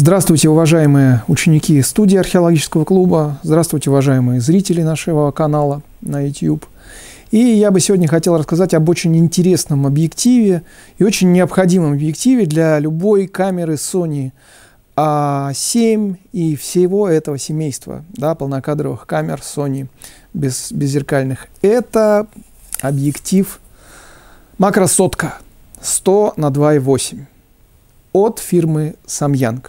Здравствуйте, уважаемые ученики студии археологического клуба. Здравствуйте, уважаемые зрители нашего канала на YouTube. И я бы сегодня хотел рассказать об очень интересном объективе и очень необходимом объективе для любой камеры Sony A7 а и всего этого семейства да, полнокадровых камер Sony без, беззеркальных. Это объектив макросотка 100 на 2,8 от фирмы Samyang.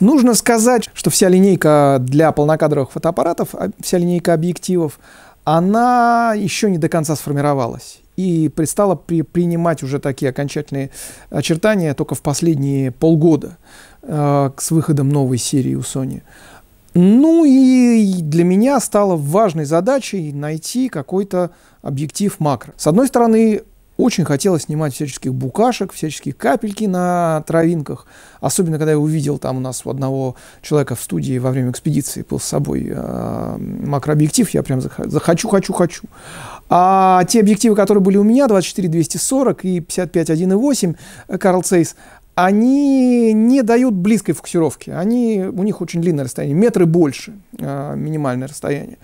Нужно сказать, что вся линейка для полнокадровых фотоаппаратов, а, вся линейка объективов, она еще не до конца сформировалась и предстала при, принимать уже такие окончательные очертания только в последние полгода э, с выходом новой серии у Sony. Ну и для меня стало важной задачей найти какой-то объектив макро. С одной стороны, очень хотелось снимать всяческих букашек, всяческие капельки на травинках. Особенно, когда я увидел там у нас у одного человека в студии во время экспедиции был с собой э, макрообъектив, я прям захочу, хочу, хочу. А те объективы, которые были у меня, 24-240 и 55-1.8 э, Карл Цейс, они не дают близкой фокусировки. Они, у них очень длинное расстояние, метры больше, э, минимальное расстояние.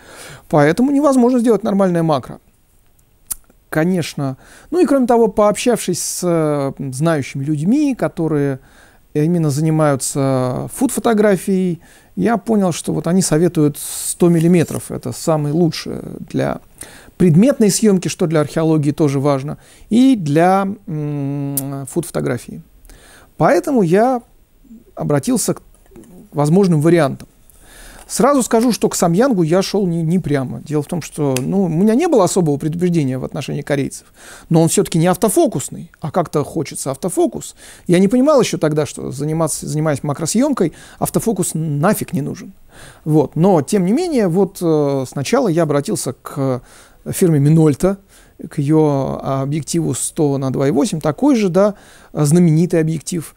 Поэтому невозможно сделать нормальное макро конечно. Ну и кроме того, пообщавшись с знающими людьми, которые именно занимаются фуд-фотографией, я понял, что вот они советуют 100 миллиметров. Это самое лучшее для предметной съемки, что для археологии тоже важно, и для фуд-фотографии. Поэтому я обратился к возможным вариантам. Сразу скажу, что к Самьянгу я шел не, не прямо. Дело в том, что ну, у меня не было особого предубеждения в отношении корейцев. Но он все-таки не автофокусный, а как-то хочется автофокус. Я не понимал еще тогда, что заниматься, занимаясь макросъемкой, автофокус нафиг не нужен. Вот. Но, тем не менее, вот э, сначала я обратился к фирме Минольта, к ее объективу 100 на 2,8, такой же, да, знаменитый объектив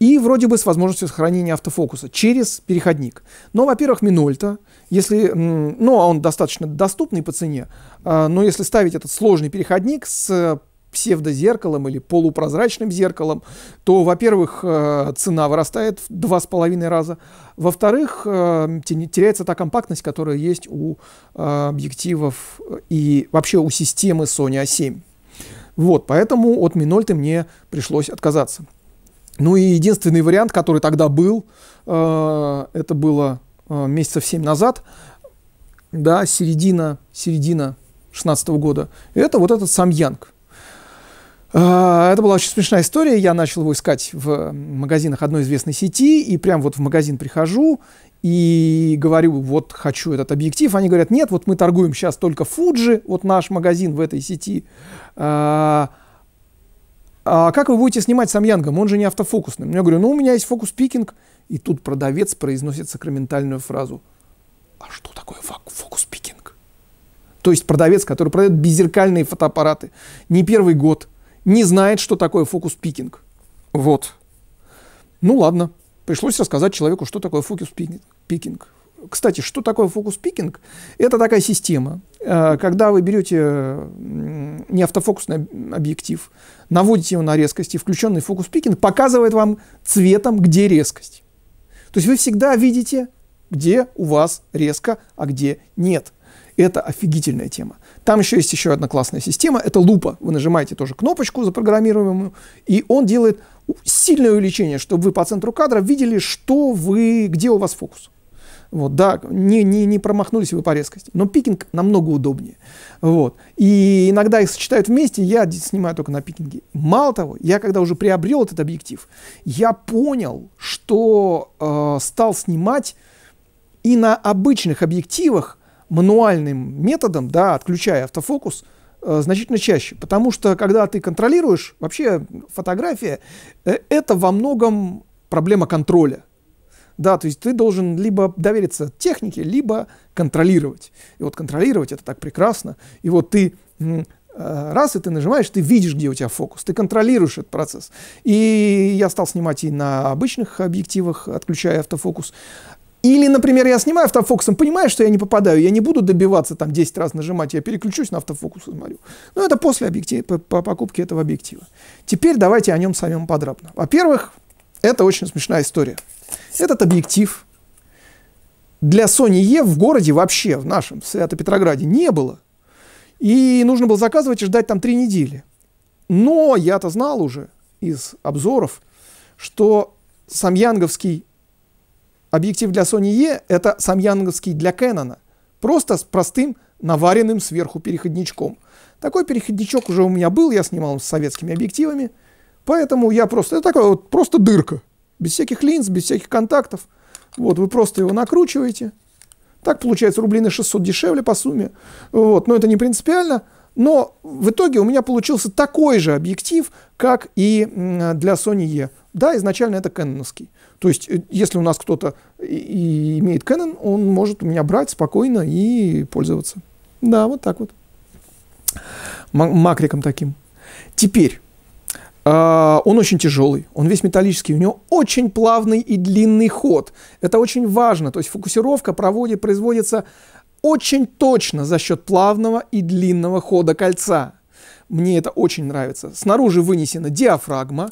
и вроде бы с возможностью сохранения автофокуса через переходник. Но, во-первых, Минольта, если, ну, а он достаточно доступный по цене, а, но если ставить этот сложный переходник с псевдозеркалом или полупрозрачным зеркалом, то, во-первых, э, цена вырастает в два с половиной раза, во-вторых, э, теряется та компактность, которая есть у э, объективов и вообще у системы Sony A7. Вот, поэтому от Минольты мне пришлось отказаться. Ну и единственный вариант, который тогда был, э, это было э, месяцев 7 назад, да, середина, середина 16 -го года, это вот этот сам Янг. Э, это была очень смешная история. Я начал его искать в магазинах одной известной сети, и прям вот в магазин прихожу и говорю, вот хочу этот объектив. Они говорят, нет, вот мы торгуем сейчас только Fuji, вот наш магазин в этой сети. Э, а как вы будете снимать с Амьянгом? Он же не автофокусный. Я говорю, ну у меня есть фокус-пикинг. И тут продавец произносит сакраментальную фразу. А что такое фокус-пикинг? То есть продавец, который продает беззеркальные фотоаппараты, не первый год, не знает, что такое фокус-пикинг. Вот. Ну ладно, пришлось рассказать человеку, что такое фокус-пикинг. Кстати, что такое фокус-пикинг? Это такая система, э, когда вы берете не автофокусный объектив, наводите его на резкость, и включенный фокус-пикинг показывает вам цветом, где резкость. То есть вы всегда видите, где у вас резко, а где нет. Это офигительная тема. Там еще есть еще одна классная система, это лупа. Вы нажимаете тоже кнопочку запрограммируемую, и он делает сильное увеличение, чтобы вы по центру кадра видели, что вы, где у вас фокус. Вот, да, не, не, не промахнулись вы по резкости, но пикинг намного удобнее. Вот. И иногда их сочетают вместе, я снимаю только на пикинге. Мало того, я когда уже приобрел этот объектив, я понял, что э, стал снимать и на обычных объективах мануальным методом, да, отключая автофокус, э, значительно чаще. Потому что, когда ты контролируешь, вообще фотография, э, это во многом проблема контроля да, то есть ты должен либо довериться технике, либо контролировать. И вот контролировать это так прекрасно. И вот ты э, раз, и ты нажимаешь, ты видишь, где у тебя фокус, ты контролируешь этот процесс. И я стал снимать и на обычных объективах, отключая автофокус. Или, например, я снимаю автофокусом, понимаю, что я не попадаю, я не буду добиваться там 10 раз нажимать, я переключусь на автофокус и смотрю. Но это после объектива, по, по покупке этого объектива. Теперь давайте о нем самим подробно. Во-первых, это очень смешная история. Этот объектив для Sony E в городе вообще, в нашем, в Свято-Петрограде, не было. И нужно было заказывать и ждать там три недели. Но я-то знал уже из обзоров, что самьянговский объектив для Sony E – это самьянговский для Canon. Просто с простым наваренным сверху переходничком. Такой переходничок уже у меня был, я снимал с советскими объективами. Поэтому я просто, это такая вот просто дырка без всяких линз, без всяких контактов. Вот, вы просто его накручиваете. Так получается рублей на 600 дешевле по сумме. Вот, но это не принципиально. Но в итоге у меня получился такой же объектив, как и для Sony E. Да, изначально это кэноновский. То есть, э, если у нас кто-то и имеет Canon, он может у меня брать спокойно и пользоваться. Да, вот так вот. Макриком таким. Теперь, а, он очень тяжелый, он весь металлический, у него очень плавный и длинный ход. Это очень важно, то есть фокусировка проводит, производится очень точно за счет плавного и длинного хода кольца. Мне это очень нравится. Снаружи вынесена диафрагма.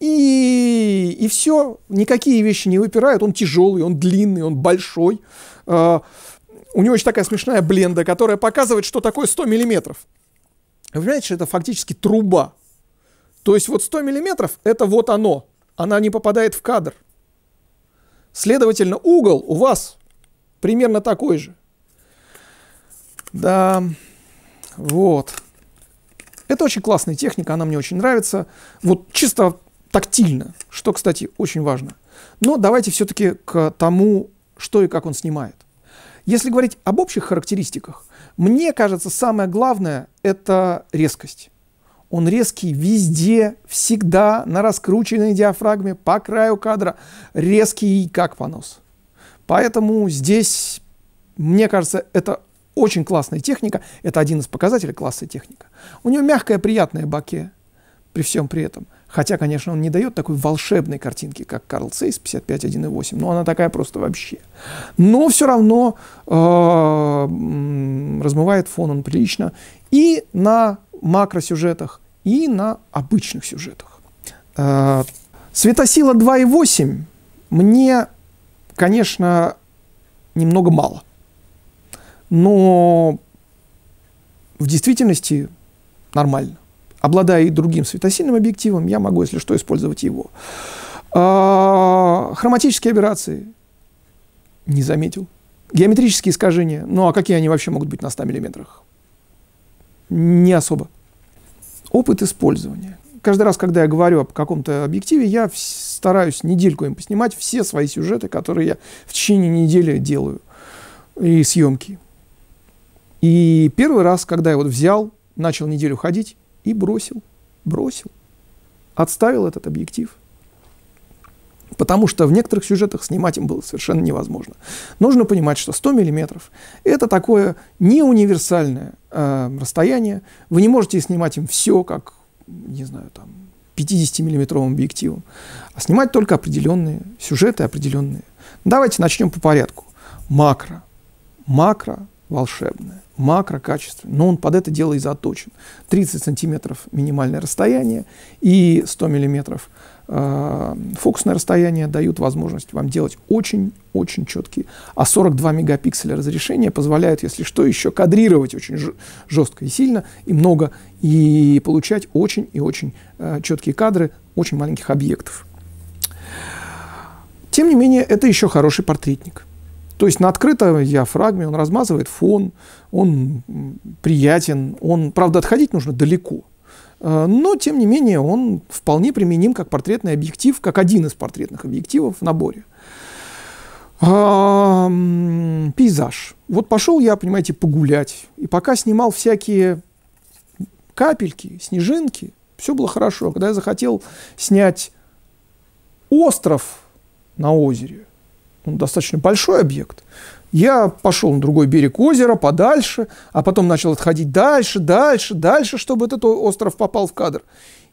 И, и все, никакие вещи не выпирают. Он тяжелый, он длинный, он большой. А, у него еще такая смешная бленда, которая показывает, что такое 100 миллиметров. Вы понимаете, что это фактически труба. То есть вот 100 миллиметров – это вот оно. Она не попадает в кадр. Следовательно, угол у вас примерно такой же. Да, вот. Это очень классная техника, она мне очень нравится. Вот чисто тактильно, что, кстати, очень важно. Но давайте все-таки к тому, что и как он снимает. Если говорить об общих характеристиках, мне кажется, самое главное – это резкость он резкий везде, всегда, на раскрученной диафрагме, по краю кадра, резкий как понос. Поэтому здесь, мне кажется, это очень классная техника, это один из показателей класса техника. У него мягкое, приятное баке, при всем при этом. Хотя, конечно, он не дает такой волшебной картинки, как Карл Цейс 55.1.8, но ну, она такая просто вообще. Но все равно э, размывает фон он прилично. И на макросюжетах и на обычных сюжетах. Э, Светосила 2.8 мне, конечно, немного мало. Но в действительности нормально. Обладая и другим светосильным объективом, я могу, если что, использовать его. Э, Хроматические операции не заметил. Геометрические искажения. Ну а какие они вообще могут быть на 100 миллиметрах? Не особо опыт использования. Каждый раз, когда я говорю об каком-то объективе, я стараюсь недельку им поснимать все свои сюжеты, которые я в течение недели делаю, и съемки. И первый раз, когда я вот взял, начал неделю ходить и бросил, бросил, отставил этот объектив – Потому что в некоторых сюжетах снимать им было совершенно невозможно. Нужно понимать, что 100 миллиметров – это такое не универсальное э, расстояние. Вы не можете снимать им все, как, не знаю, там, 50-миллиметровым объективом, а снимать только определенные сюжеты, определенные. Давайте начнем по порядку. Макро. Макро волшебное, макро качественное, но он под это дело и заточен. 30 сантиметров минимальное расстояние и 100 миллиметров – Э, фокусное расстояние дают возможность вам делать очень-очень четкие. А 42 мегапикселя разрешения позволяют, если что, еще кадрировать очень жестко и сильно, и много, и получать очень и очень э, четкие кадры очень маленьких объектов. Тем не менее, это еще хороший портретник. То есть на открытом диафрагме он размазывает фон, он приятен, он, правда, отходить нужно далеко – Э, но, тем не менее, он вполне применим как портретный объектив, как один из портретных объективов в наборе. Пейзаж. Вот пошел я, понимаете, погулять. И пока снимал всякие капельки, снежинки, все было хорошо. Когда я захотел снять остров на озере, он ну, достаточно большой объект, я пошел на другой берег озера, подальше, а потом начал отходить дальше, дальше, дальше, чтобы этот остров попал в кадр.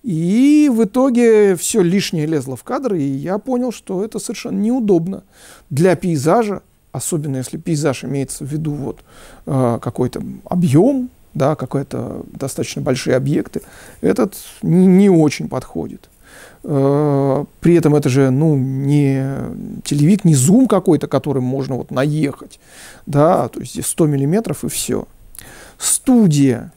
И в итоге все лишнее лезло в кадр, и я понял, что это совершенно неудобно для пейзажа, особенно если пейзаж имеется в виду вот, э, какой-то объем, да, какой то достаточно большие объекты, этот не, не очень подходит. При этом это же ну, не телевик, не зум какой-то, которым можно вот наехать. Да, то есть здесь 100 миллиметров и все. Студия.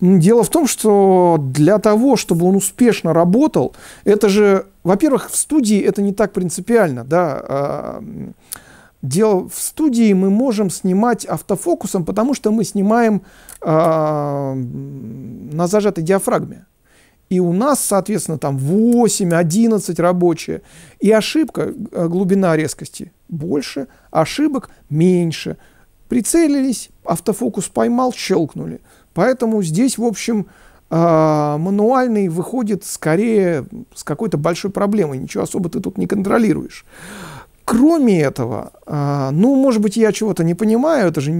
Дело в том, что для того, чтобы он успешно работал, это же, во-первых, в студии это не так принципиально, да, а, Дело в студии мы можем снимать автофокусом, потому что мы снимаем э, на зажатой диафрагме. И у нас, соответственно, там 8-11 рабочие. И ошибка, э, глубина резкости больше, ошибок меньше. Прицелились, автофокус поймал, щелкнули. Поэтому здесь, в общем, э, мануальный выходит скорее с какой-то большой проблемой. Ничего особо ты тут не контролируешь. Кроме этого, э, ну, может быть, я чего-то не понимаю, это же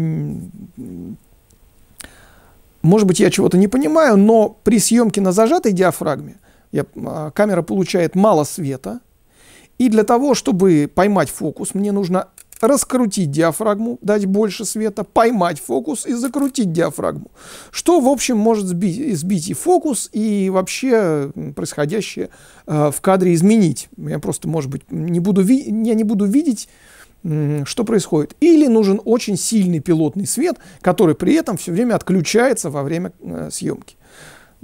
может быть, я чего-то не понимаю, но при съемке на зажатой диафрагме я, а, камера получает мало света. И для того, чтобы поймать фокус, мне нужно раскрутить диафрагму, дать больше света, поймать фокус и закрутить диафрагму. Что, в общем, может сбить, сбить и фокус, и вообще происходящее э, в кадре изменить. Я просто, может быть, не буду, я не буду видеть что происходит? Или нужен очень сильный пилотный свет, который при этом все время отключается во время э, съемки.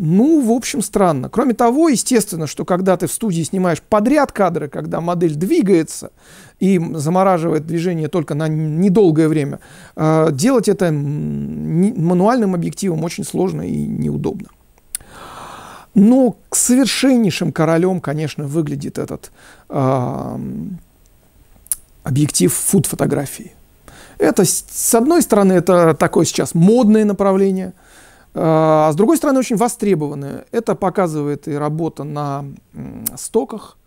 Ну, в общем, странно. Кроме того, естественно, что когда ты в студии снимаешь подряд кадры, когда модель двигается и замораживает движение только на недолгое время, э, делать это мануальным объективом очень сложно и неудобно. Но к совершеннейшим королем, конечно, выглядит этот а, объектив фуд-фотографии. Это, с одной стороны, это такое сейчас модное направление, а, а с другой стороны, очень востребованное. Это показывает и работа на стоках,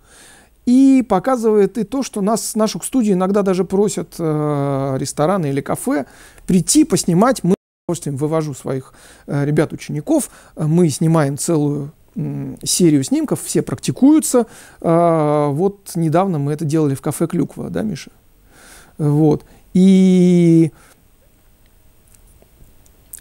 и показывает и то, что нас, нашу студию иногда даже просят э, рестораны или кафе прийти, поснимать. Мы с удовольствием вывожу своих э, ребят-учеников. Э, мы снимаем целую серию снимков, все практикуются. А, вот недавно мы это делали в кафе Клюква, да, Миша? Вот. И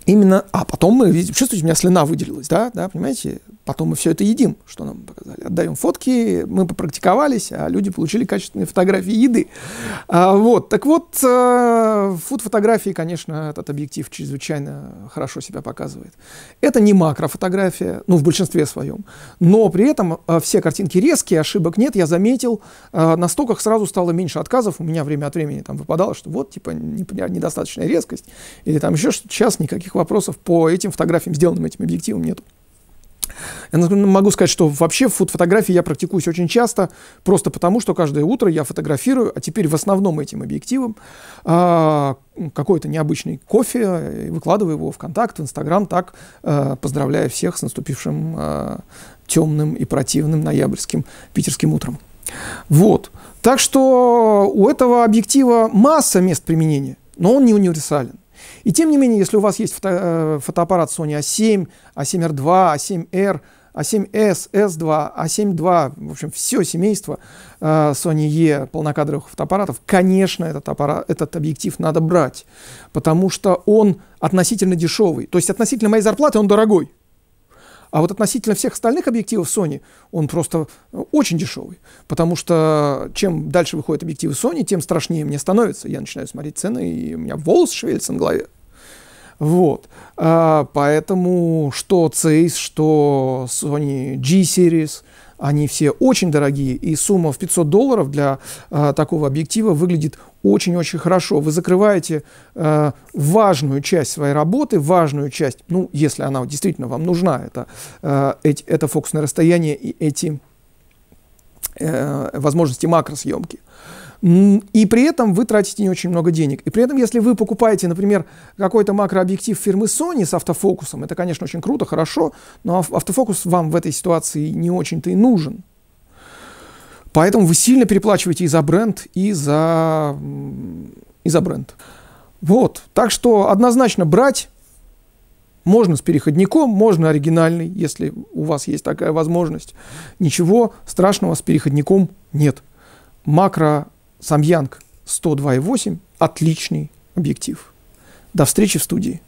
именно... А потом мы... Чувствуете, у меня слюна выделилась, да? да понимаете? Потом мы все это едим, что нам показали. Отдаем фотки, мы попрактиковались, а люди получили качественные фотографии еды. А, вот, так вот, э, фуд-фотографии, конечно, этот объектив чрезвычайно хорошо себя показывает. Это не макрофотография, ну, в большинстве своем. Но при этом э, все картинки резкие, ошибок нет. Я заметил, э, на стоках сразу стало меньше отказов. У меня время от времени там выпадало, что вот, типа, не, недостаточная резкость. Или там еще что Сейчас никаких вопросов по этим фотографиям, сделанным этим объективом, нету. Я могу сказать, что вообще фуд-фотографии я практикуюсь очень часто, просто потому, что каждое утро я фотографирую, а теперь в основном этим объективом, а, какой-то необычный кофе, э, выкладываю его в контакт, в Инстаграм, так, а, э, поздравляя всех с наступившим а, темным и противным ноябрьским питерским утром. Вот. Так что у этого объектива масса мест применения, но он не универсален. И тем не менее, если у вас есть фото, э, фотоаппарат Sony A7, A7R2, A7R, A7S, S2, A7 II, в общем, все семейство э, Sony E полнокадровых фотоаппаратов, конечно, этот, аппарат, этот объектив надо брать, потому что он относительно дешевый. То есть относительно моей зарплаты он дорогой. А вот относительно всех остальных объективов Sony он просто э, очень дешевый. Потому что чем дальше выходят объективы Sony, тем страшнее мне становится. Я начинаю смотреть цены, и у меня волос шевелится на голове. Вот. А, поэтому что CES, что Sony G-Series, они все очень дорогие, и сумма в 500 долларов для а, такого объектива выглядит очень-очень хорошо. Вы закрываете э, важную часть своей работы, важную часть, ну, если она действительно вам нужна, это, э, эти, это фокусное расстояние и эти э, возможности макросъемки. И при этом вы тратите не очень много денег. И при этом, если вы покупаете, например, какой-то макрообъектив фирмы Sony с автофокусом, это, конечно, очень круто, хорошо, но автофокус вам в этой ситуации не очень-то и нужен. Поэтому вы сильно переплачиваете и за бренд, и за, и за бренд. Вот. Так что однозначно брать можно с переходником, можно оригинальный, если у вас есть такая возможность. Ничего страшного с переходником нет. Макро Самьянг 102.8 – отличный объектив. До встречи в студии.